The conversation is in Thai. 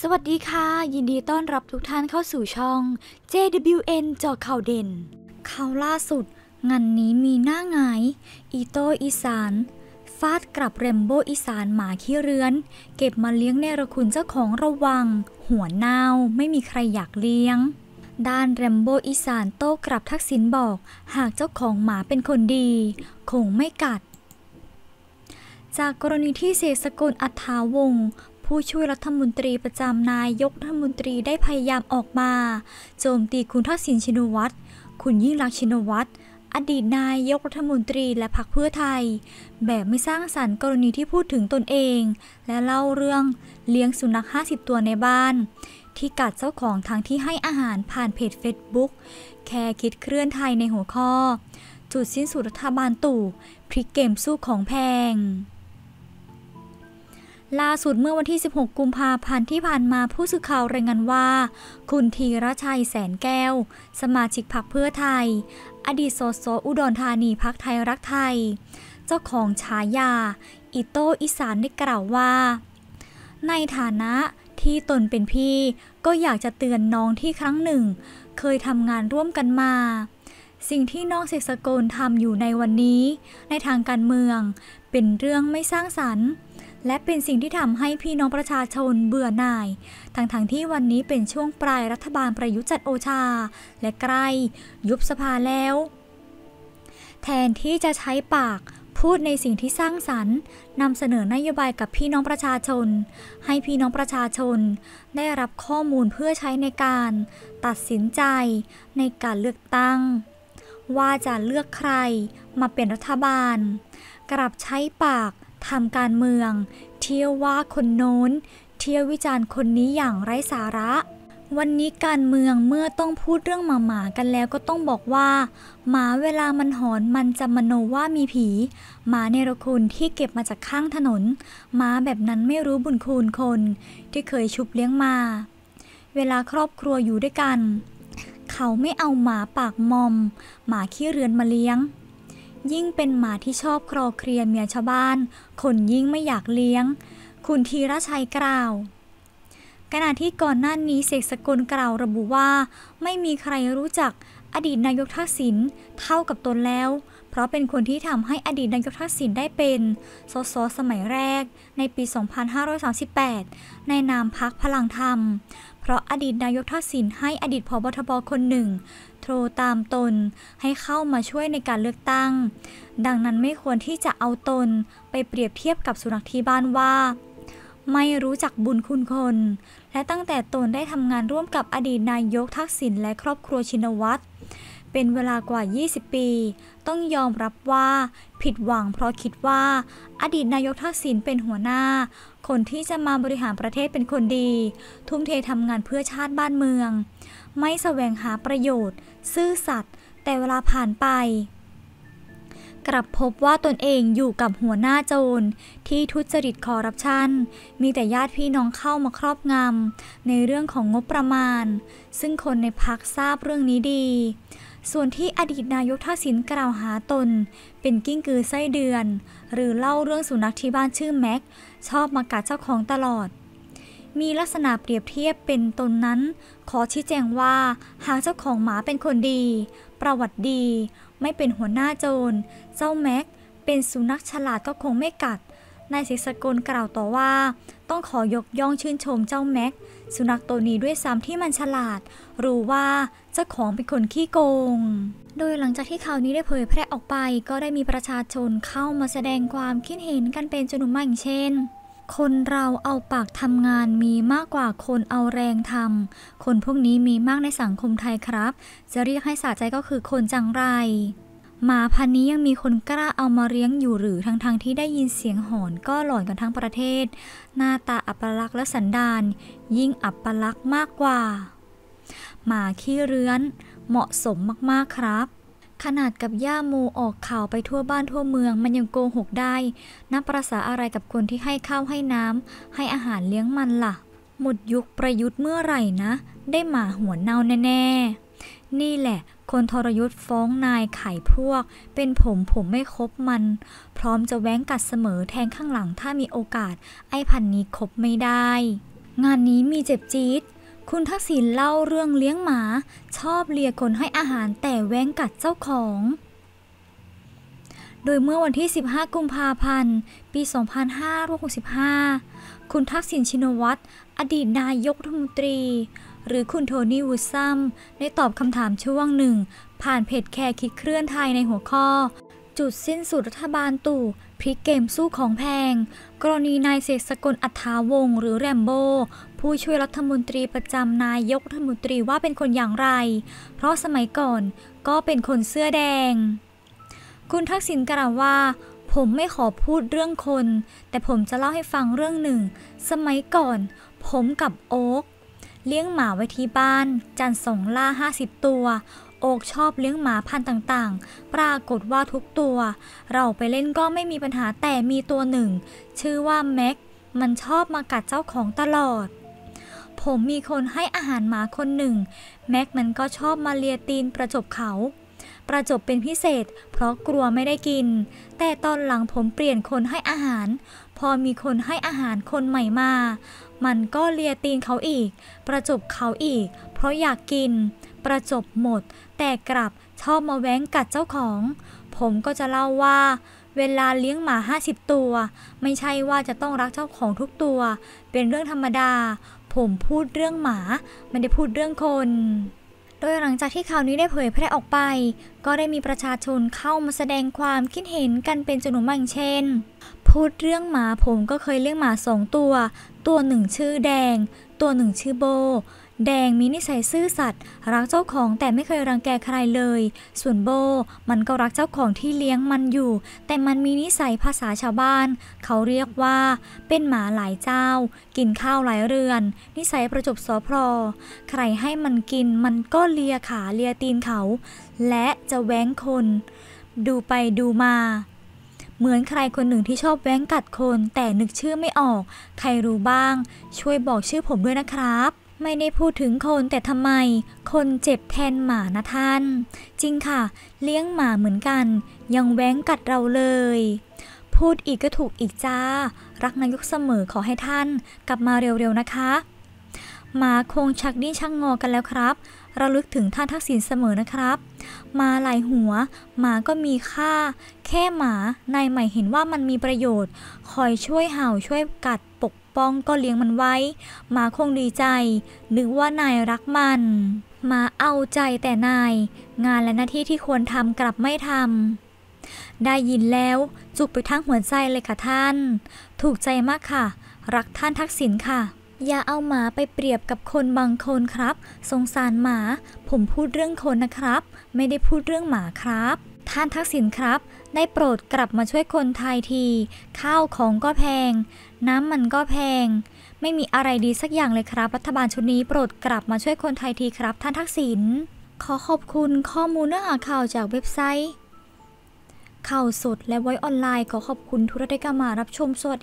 สวัสดีค่ะ ยินดีต้อนรับทุกท่านเข้าสู่ช่อง JWN จอข่าวเด่น ข่าวล่าสุดงานนี้มีหน้าไงายอีโตอีสาน ฟาดกลับเรมโบอีสานหมาขี้เรือน เก็บมาเลี้ยงในระคุณเจ้าของระวัง หัวเน่าไม่มีใครอยากเลี้ยง ด้านแรมโบอีสานโต้กลับทักษิณบอก หากเจ้าของหมาเป็นคนดี คงไม่กัด จากกรณีที่เสกสกลอัฐาวงผู้ช่วยรัฐมนตรีประจำนายยกรัฐมนตรีได้พยายามออกมา โจมตีคุณทักษิณชินวัตร คุณยิ่งรักชินวัตร อดีตนายยกรัฐมนตรีและพรรคเพื่อไทย แบบไม่สร้างสรรค์กรณีที่พูดถึงตนเอง และเล่าเรื่องเลี้ยงสุนัข 50 ตัวในบ้าน ที่กัดเจ้าของทางที่ให้อาหารผ่านเพจเฟซบุ๊กแค่คิดเคลื่อนไทยในหัวข้อจุดสิ้นสุดรัฐบาลตู่พลิกเกมสู้ของแพงล่าสุดเมื่อวันที่ 16 กุมภาพันธ์ที่ผ่านมาผู้สื่อข่าวรายงานว่า คุณธีรชัยแสนแก้ว สมาชิกพรรคเพื่อไทย อดีตสสอุดรธานีพรรคไทยรักไทย เจ้าของฉายาอิโตอิสานได้กล่าวว่า ในฐานะที่ตนเป็นพี่ก็อยากจะเตือนน้องที่ครั้งหนึ่ง เคยทำงานร่วมกันมา สิ่งที่น้องเสกสกลทำอยู่ในวันนี้ ในทางการเมืองเป็นเรื่องไม่สร้างสรรค์และเป็นสิ่งที่ทำให้พี่น้องประชาชนเบื่อหน่าย ทั้งๆทที่วันนี้เป็นช่วงปลายรัฐบาลประยุจัดโอชา และใกล้ยุบสภาแล้ว แทนที่จะใช้ปากพูดในสิ่งที่สร้างสรรค์นำเสนอนโยบายกับพี่น้องประชาชน ให้พี่น้องประชาชน ได้รับข้อมูลเพื่อใช้ในการ ตัดสินใจในการเลือกตั้ง ว่าจะเลือกใครมาเป็นรัฐบาล กลับใช้ปากทำการเมืองเที่ยวว่าคนโน้นเที่ยววิจารณ์คนนี้อย่างไร้สาระ วันนี้การเมืองเมื่อต้องพูดเรื่องหมาหมากันแล้วก็ต้องบอกว่า หมาเวลามันหอนมันจะมโนว่ามีผี หมาเนรคุณที่เก็บมาจากข้างถนน หมาแบบนั้นไม่รู้บุญคุณคน ที่เคยชุบเลี้ยงมา เวลาครอบครัวอยู่ด้วยกัน เขาไม่เอาหมาปากมอม หมาขี้เรือนมาเลี้ยงยิ่งเป็นหมาที่ชอบครอเครียนเมียชาวบ้าน คนยิ่งไม่อยากเลี้ยง คุณธีรชัยกล่าว ขณะที่ก่อนหน้านี้เสกสกลกล่าวระบุว่า ไม่มีใครรู้จักอดีตนายกทักษิณเท่ากับตนแล้วเพราะเป็นคนที่ทำให้อดีตนายกทักษิณได้เป็น สส สมัยแรกในปี 2538 ในนามพักพลังธรรม เพราะอดีตนายกทักษิณให้อดีตพบทบคนหนึ่ง โทรตามตนให้เข้ามาช่วยในการเลือกตั้ง ดังนั้นไม่ควรที่จะเอาตนไปเปรียบเทียบกับสุนัขที่บ้านว่า ไม่รู้จักบุญคุณคน และตั้งแต่ตนได้ทำงานร่วมกับอดีตนายกทักษิณและครอบครัวชินวัตรเป็นเวลากว่า 20 ปี ต้องยอมรับว่าผิดหวัง เพราะคิดว่าอดีตนายกทักษิณเป็นหัวหน้า คนที่จะมาบริหารประเทศเป็นคนดี ทุ่มเททำงานเพื่อชาติบ้านเมือง ไม่แสวงหาประโยชน์ ซื่อสัตย์แต่เวลาผ่านไปกลับพบว่าตนเองอยู่กับหัวหน้าโจรที่ทุจริตคอร์รัปชัน มีแต่ญาติพี่น้องเข้ามาครอบงำในเรื่องของงบประมาณ ซึ่งคนในพักทราบเรื่องนี้ดี ส่วนที่อดีตนายกทักษิณกล่าวหาตนเป็นกิ้งกือไส้เดือน หรือเล่าเรื่องสุนัขที่บ้านชื่อแม็ก ชอบมากัดเจ้าของตลอดมีลักษณะเปรียบเทียบเป็นตนนั้น ขอชี้แจงว่าหากเจ้าของหมาเป็นคนดี ประวัติดี ไม่เป็นหัวหน้าโจรเจ้าแม็กเป็นสุนัขฉลาดก็คงไม่กัดนายศิษสกุลกล่าวต่อว่า ต้องขอยกย่องชื่นชมเจ้าแม็กสุนัขตัวนี้ด้วยซ้ำที่มันฉลาด รู้ว่าเจ้าของเป็นคนขี้โกง โดยหลังจากที่ข่าวนี้ได้เผยแพร่ออกไปก็ได้มีประชาชนเข้ามาแสดงความคิดเห็นกันเป็นจำนวนมากอย่างเช่นคนเราเอาปากทำงานมีมากกว่าคนเอาแรงทำ คนพวกนี้มีมากในสังคมไทยครับ จะเรียกให้สะใจก็คือคนจังไรหมาพันนี้ยังมีคนกล้าเอามาเลี้ยงอยู่หรือทั้งๆทที่ได้ยินเสียงหอนก็หลอนกันทั้งประเทศ หน้าตาอัปลักษณ์และสันดานยิ่งอัปลักษณ์มากกว่า หมาขี้เรื้อน เหมาะสมมากๆครับขนาดกับย่าโมออกข่าว ไปทั่วบ้านทั่วเมือง มันยังโกหกได้ นับประษาอะไรกับคนที่ให้ข้าวให้น้ำให้อาหารเลี้ยงมันละ่ะ หมดยุคประยุทธ์เมื่อไหร่นะ ได้หมาหัวเน่าแน่ ๆ นี่แหละ คนทรยุทธ์ฟ้องนายไข่พวก เป็นผมผมไม่คบมัน พร้อมจะแว้งกัดเสมอแทงข้างหลังถ้ามีโอกาส ไอ้พันนี้คบไม่ได้ งานนี้มีเจ็บจี๊ดคุณทักษิณเล่าเรื่องเลี้ยงหมาชอบเลียคนให้อาหารแต่แว้งกัดเจ้าของ โดยเมื่อวันที่ 15 กุมภาพันธ์ ปี2565 คุณทักษิณชินวัตรอดีตนายกรัฐมนตรี หรือคุณโทนี่วูซัม ได้ตอบคำถามช่วงหนึ่ง ผ่านเพจแคร์คิดเคลื่อนไทยในหัวข้อ จุดสิ้นสุดรัฐบาลตู่พลิกเกมสู้ของแพงกรณีนายเสกสกลอัฐาวงหรือแรมโบ ผู้ช่วยรัฐมนตรีประจำนายกรัฐมนตรีว่าเป็นคนอย่างไร เพราะสมัยก่อนก็เป็นคนเสื้อแดง คุณทักษิณกล่าวว่า ผมไม่ขอพูดเรื่องคน แต่ผมจะเล่าให้ฟังเรื่องหนึ่ง สมัยก่อน ผมกับโอ๊กเลี้ยงหมาไว้ที่บ้าน จันสองล่า 50 ตัวโอกชอบเลี้ยงหมาพันธุ์ต่างๆ ปรากฏว่าทุกตัว เราไปเล่นก็ไม่มีปัญหาแต่มีตัวหนึ่ง ชื่อว่าแม็ก มันชอบมากัดเจ้าของตลอด ผมมีคนให้อาหารหมาคนหนึ่งแม็กมันก็ชอบมาเลียตีนประจบเขา ประจบเป็นพิเศษเพราะกลัวไม่ได้กิน แต่ตอนหลังผมเปลี่ยนคนให้อาหารพอมีคนให้อาหารคนใหม่มา มันก็เลียตีนเขาอีก ประจบเขาอีก เพราะอยากกิน ประจบหมด แต่กลับชอบมาแว้งกัดเจ้าของ ผมก็จะเล่าว่า เวลาเลี้ยงหมา 50 ตัว ไม่ใช่ว่าจะต้องรักเจ้าของทุกตัว เป็นเรื่องธรรมดา ผมพูดเรื่องหมาไม่ได้พูดเรื่องคน โดยหลังจากที่ข่าวนี้ได้เผยแพร่ออกไป ก็ได้มีประชาชนเข้ามาแสดงความคิดเห็นกันเป็นจำนวนมากเช่นพูดเรื่องหมาผมก็เคยเลี้ยงหมาสองตัว ตัวหนึ่งชื่อแดง ตัวหนึ่งชื่อโบ แดงมีนิสัยซื่อสัตย์รักเจ้าของแต่ไม่เคยรังแกใครเลย ส่วนโบ มันก็รักเจ้าของที่เลี้ยงมันอยู่ แต่มันมีนิสัยภาษาชาวบ้าน เขาเรียกว่า เป็นหมาหลายเจ้า กินข้าวหลายเรือน นิสัยประจบสอพลอใครให้มันกินมันก็เลียขาเลียตีนเขา และจะแว้งคน ดูไปดูมาเหมือนใครคนหนึ่งที่ชอบแว้งกัดคนแต่นึกชื่อไม่ออกใครรู้บ้าง ช่วยบอกชื่อผมด้วยนะครับ ไม่ได้พูดถึงคนแต่ทำไมคนเจ็บแทนหมานะท่าน จริงค่ะเลี้ยงหมาเหมือนกันยังแว้งกัดเราเลย พูดอีกก็ถูกอีกจ้ารักนายกเสมอขอให้ท่านกลับมาเร็วๆนะคะหมาคงชักดิ้นชักงอกันแล้วครับระลึกถึงท่านทักษิณเสมอนะครับ มาหลายหัว หมาก็มีค่า แค่หมา นายใหม่เห็นว่ามันมีประโยชน์ คอยช่วยเห่าช่วยกัดปกป้องก็เลี้ยงมันไว้หมาคงดีใจนึกว่านายรักมันหมาเอาใจแต่นาย งานและหน้าที่ที่ควรทำกลับไม่ทำได้ยินแล้ว จุกไปทั้งหัวใจเลยค่ะท่าน ถูกใจมากค่ะ รักท่านทักษิณค่ะอย่าเอาหมาไปเปรียบกับคนบางคนครับ สงสารหมา ผมพูดเรื่องคนนะครับ ไม่ได้พูดเรื่องหมาครับ ท่านทักษิณครับ ได้โปรดกลับมาช่วยคนไทยที ข้าวของก็แพง น้ำมันก็แพง ไม่มีอะไรดีสักอย่างเลยครับรัฐบาลชุดนี้ โปรดกลับมาช่วยคนไทยทีครับท่านทักษิณขอขอบคุณข้อมูลเนื้อหาข่าวจากเว็บไซต์ ข่าวสดและไว้ออนไลน์ ขอขอบคุณทุกท่านที่มารับชมสวัสดี